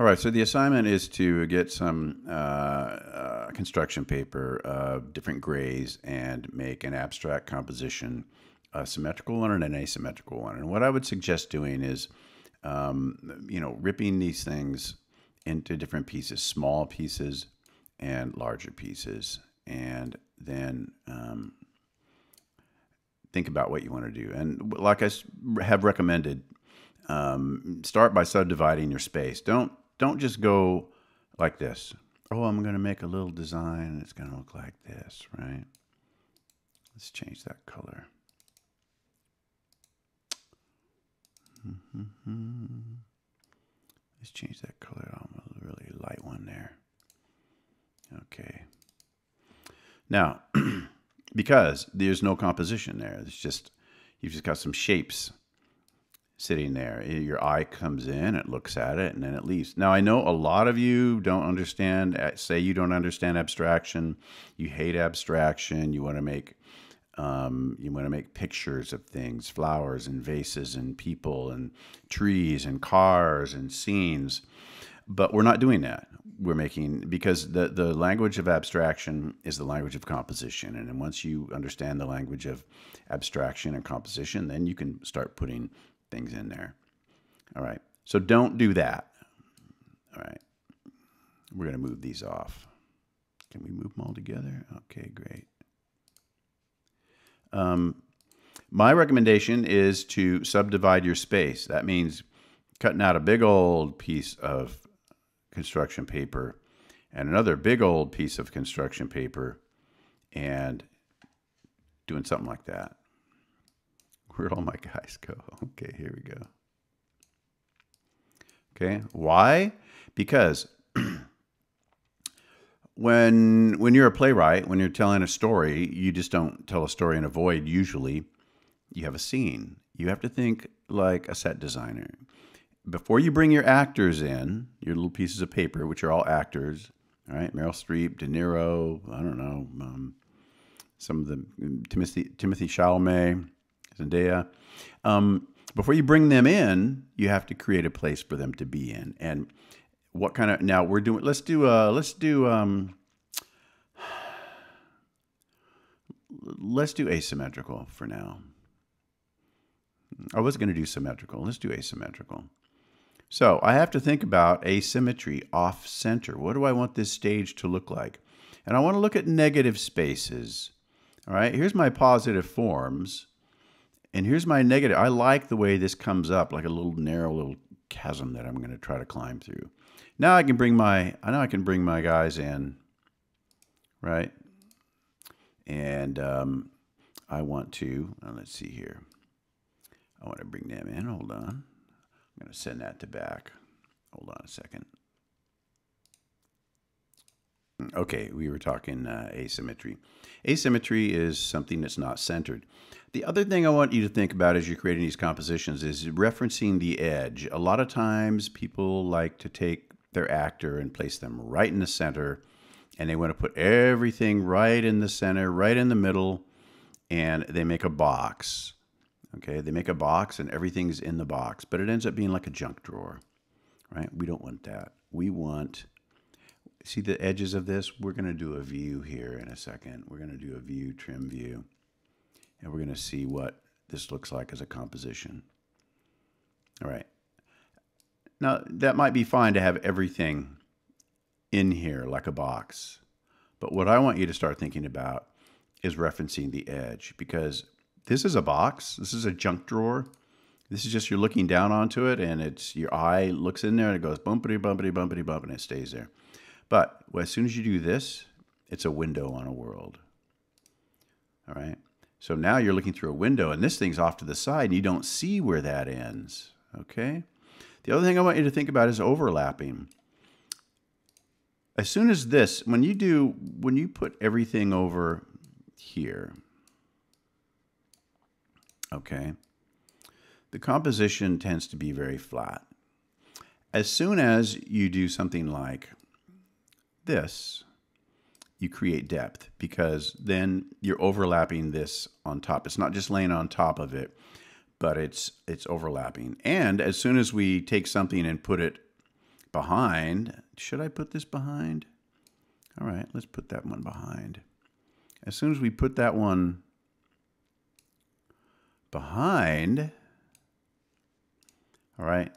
All right, so the assignment is to get some uh, uh, construction paper of different grays and make an abstract composition, a symmetrical one and an asymmetrical one. And what I would suggest doing is, um, you know, ripping these things into different pieces, small pieces and larger pieces, and then um, think about what you want to do. And like I have recommended, um, start by subdividing your space. Don't don't just go like this. Oh, I'm going to make a little design it's going to look like this, right? Let's change that color. Mm -hmm. Let's change that color. Oh, I'm a really light one there. Okay. Now, because there's no composition there, it's just, you've just got some shapes sitting there. Your eye comes in, it looks at it, and then it leaves. Now, I know a lot of you don't understand, uh, say you don't understand abstraction, you hate abstraction, you want to make um, you want to make pictures of things, flowers and vases and people and trees and cars and scenes. But we're not doing that. We're making, because the, the language of abstraction is the language of composition. And once you understand the language of abstraction and composition, then you can start putting things in there. All right. So don't do that. All right. We're going to move these off. Can we move them all together? Okay, great. Um, my recommendation is to subdivide your space. That means cutting out a big old piece of construction paper and another big old piece of construction paper and doing something like that. Where'd all oh my guys go? Okay, here we go. Okay, why? Because when when you're a playwright, when you're telling a story, you just don't tell a story in a void. Usually, you have a scene. You have to think like a set designer. Before you bring your actors in, your little pieces of paper, which are all actors, all right? Meryl Streep, De Niro, I don't know, um, some of the Timothy Timothy Chalamet, Zendaya. Um, before you bring them in, you have to create a place for them to be in. And what kind of now we're doing? Let's do. Uh, let's do. Um, let's do asymmetrical for now. I was going to do symmetrical. Let's do asymmetrical. So I have to think about asymmetry off center. What do I want this stage to look like? And I want to look at negative spaces. All right, here's my positive forms. And here's my negative. I like the way this comes up, like a little narrow little chasm that I'm going to try to climb through. Now I can bring my, I know I can bring my guys in, right? And um, I want to, well, let's see here. I want to bring them in. Hold on. I'm going to send that to back. Hold on a second. Mm, okay, we were talking uh, asymmetry. Asymmetry is something that's not centered. The other thing I want you to think about as you're creating these compositions is referencing the edge. A lot of times people like to take their actor and place them right in the center and they want to put everything right in the center, right in the middle, and they make a box. Okay, they make a box and everything's in the box, but it ends up being like a junk drawer, right? We don't want that. We want see the edges of this? We're going to do a view here in a second. We're going to do a view, trim view, and we're going to see what this looks like as a composition. All right. Now, that might be fine to have everything in here like a box. But what I want you to start thinking about is referencing the edge because this is a box. This is a junk drawer. This is just you're looking down onto it and it's your eye looks in there and it goes bumpity bumpity bumpity bump and it stays there. But as soon as you do this, it's a window on a world. All right. So now you're looking through a window, and this thing's off to the side, and you don't see where that ends. Okay. The other thing I want you to think about is overlapping. As soon as this, when you do, when you put everything over here, okay, the composition tends to be very flat. As soon as you do something like this, you create depth because then you're overlapping this on top. It's not just laying on top of it, but it's it's overlapping. And as soon as we take something and put it behind, should I put this behind? All right, let's put that one behind. As soon as we put that one behind, all right,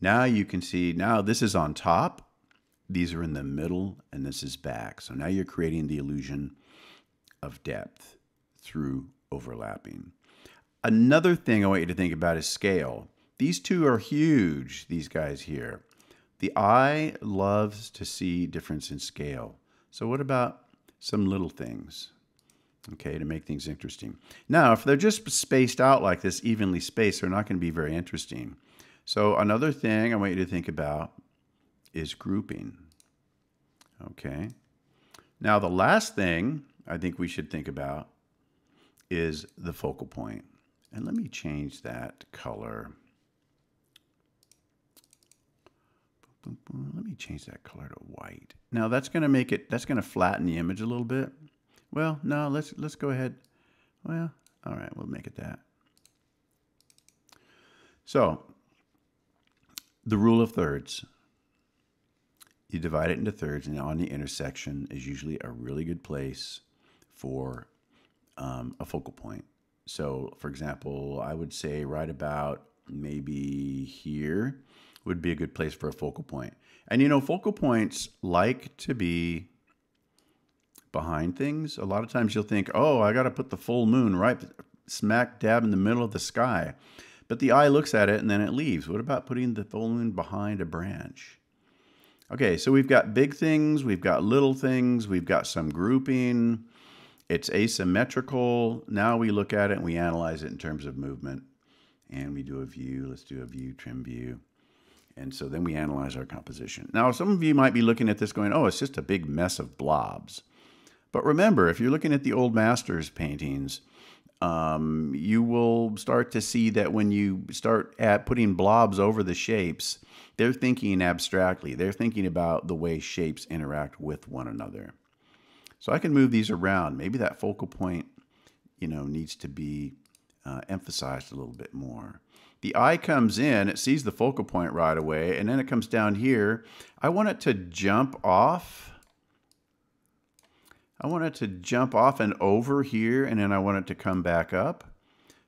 now you can see, now this is on top, these are in the middle and this is back. So now you're creating the illusion of depth through overlapping. Another thing I want you to think about is scale. These two are huge, these guys here. The eye loves to see difference in scale. So what about some little things? Okay, to make things interesting. Now, if they're just spaced out like this, evenly spaced, they're not going to be very interesting. So another thing I want you to think about is grouping. Okay. Now, the last thing I think we should think about is the focal point. And let me change that color. Let me change that color to white. Now that's going to make it, that's going to flatten the image a little bit. Well, no, let's, let's go ahead. Well, all right, we'll make it that. So the rule of thirds you divide it into thirds, and on the intersection is usually a really good place for um, a focal point. So, for example, I would say right about maybe here would be a good place for a focal point. And you know, focal points like to be behind things. A lot of times you'll think, oh, I got to put the full moon right smack dab in the middle of the sky. But the eye looks at it and then it leaves. What about putting the full moon behind a branch? Okay, so we've got big things, we've got little things, we've got some grouping. It's asymmetrical. Now we look at it and we analyze it in terms of movement. And we do a view. Let's do a view, trim view. And so then we analyze our composition. Now, some of you might be looking at this going, oh, it's just a big mess of blobs. But remember, if you're looking at the old master's paintings, um, you will start to see that when you start at putting blobs over the shapes, they're thinking abstractly. They're thinking about the way shapes interact with one another. So I can move these around. Maybe that focal point, you know, needs to be uh, emphasized a little bit more. The eye comes in, it sees the focal point right away, and then it comes down here. I want it to jump off I want it to jump off and over here, and then I want it to come back up.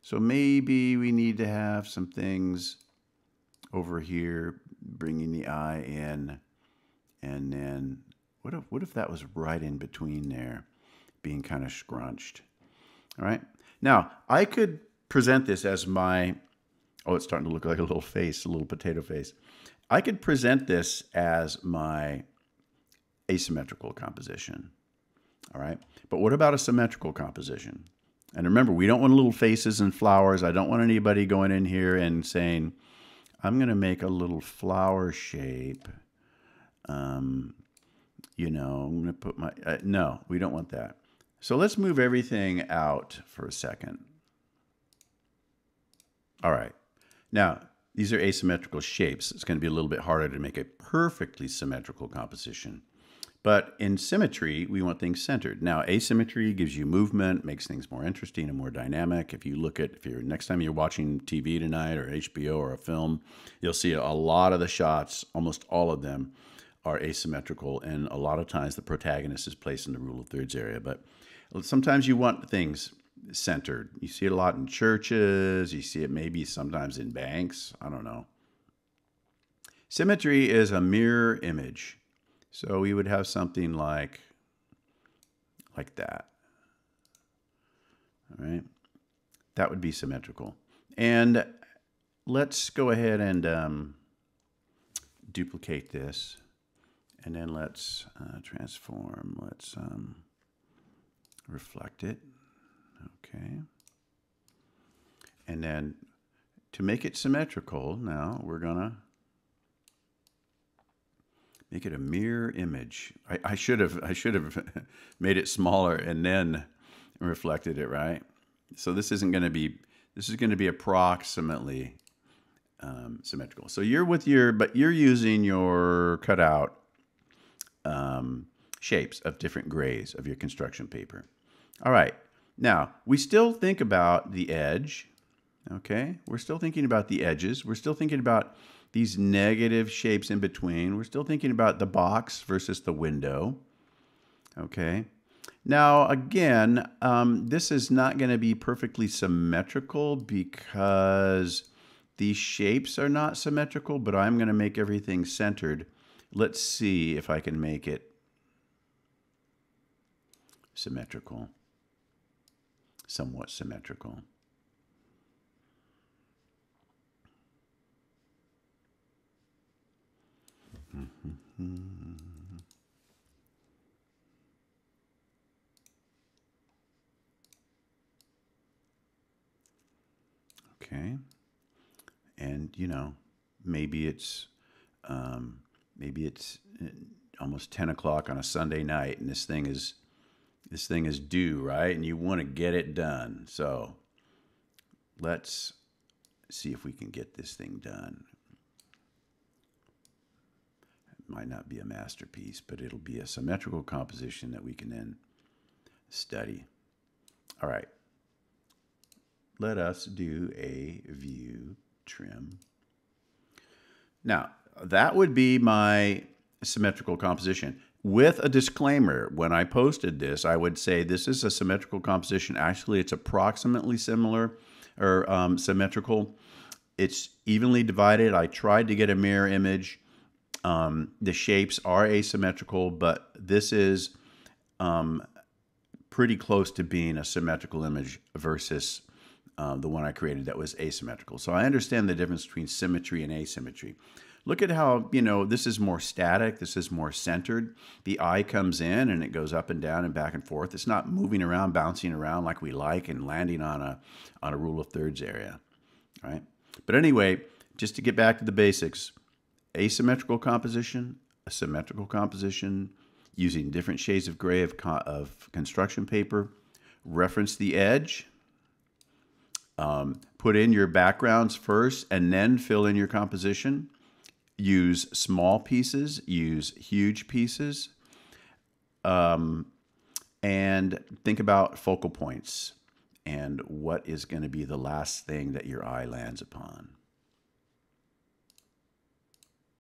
So maybe we need to have some things over here, bringing the eye in, and then what if, what if that was right in between there, being kind of scrunched? All right. Now, I could present this as my, oh, it's starting to look like a little face, a little potato face. I could present this as my asymmetrical composition. All right. But what about a symmetrical composition? And remember, we don't want little faces and flowers. I don't want anybody going in here and saying, I'm going to make a little flower shape. Um, you know, I'm going to put my, uh, no, we don't want that. So let's move everything out for a second. All right. Now, these are asymmetrical shapes. It's going to be a little bit harder to make a perfectly symmetrical composition. But in symmetry, we want things centered. Now, asymmetry gives you movement, makes things more interesting and more dynamic. If you look at, if you're next time you're watching TV tonight or HBO or a film, you'll see a lot of the shots, almost all of them, are asymmetrical. And a lot of times the protagonist is placed in the rule of thirds area. But sometimes you want things centered. You see it a lot in churches, you see it maybe sometimes in banks. I don't know. Symmetry is a mirror image so we would have something like, like that. All right. That would be symmetrical. And let's go ahead and um, duplicate this. And then let's uh, transform. Let's um, reflect it. Okay. And then to make it symmetrical, now we're going to Make it a mirror image. I, I should have I should have made it smaller and then reflected it, right? So this isn't going to be this is going to be approximately um, symmetrical. So you're with your but you're using your cutout um, shapes of different grays of your construction paper. All right. Now, we still think about the edge, okay? We're still thinking about the edges. We're still thinking about these negative shapes in between. We're still thinking about the box versus the window. Okay. Now, again, um, this is not going to be perfectly symmetrical because these shapes are not symmetrical, but I'm going to make everything centered. Let's see if I can make it symmetrical, somewhat symmetrical. okay. And you know, maybe it's um, maybe it's uh, almost ten o'clock on a Sunday night, and this thing is this thing is due right, and you want to get it done. So let's see if we can get this thing done might not be a masterpiece, but it'll be a symmetrical composition that we can then study. All right. Let us do a view trim. Now, that would be my symmetrical composition. With a disclaimer, when I posted this, I would say this is a symmetrical composition. Actually, it's approximately similar or um, symmetrical. It's evenly divided. I tried to get a mirror image um, the shapes are asymmetrical, but this is um, pretty close to being a symmetrical image versus uh, the one I created that was asymmetrical. So I understand the difference between symmetry and asymmetry. Look at how, you know, this is more static, this is more centered. The eye comes in and it goes up and down and back and forth. It's not moving around, bouncing around like we like and landing on a, on a rule of thirds area, right? But anyway, just to get back to the basics, asymmetrical composition, a symmetrical composition, using different shades of gray of, co of construction paper, reference the edge, um, put in your backgrounds first, and then fill in your composition. Use small pieces, use huge pieces, um, and think about focal points and what is going to be the last thing that your eye lands upon.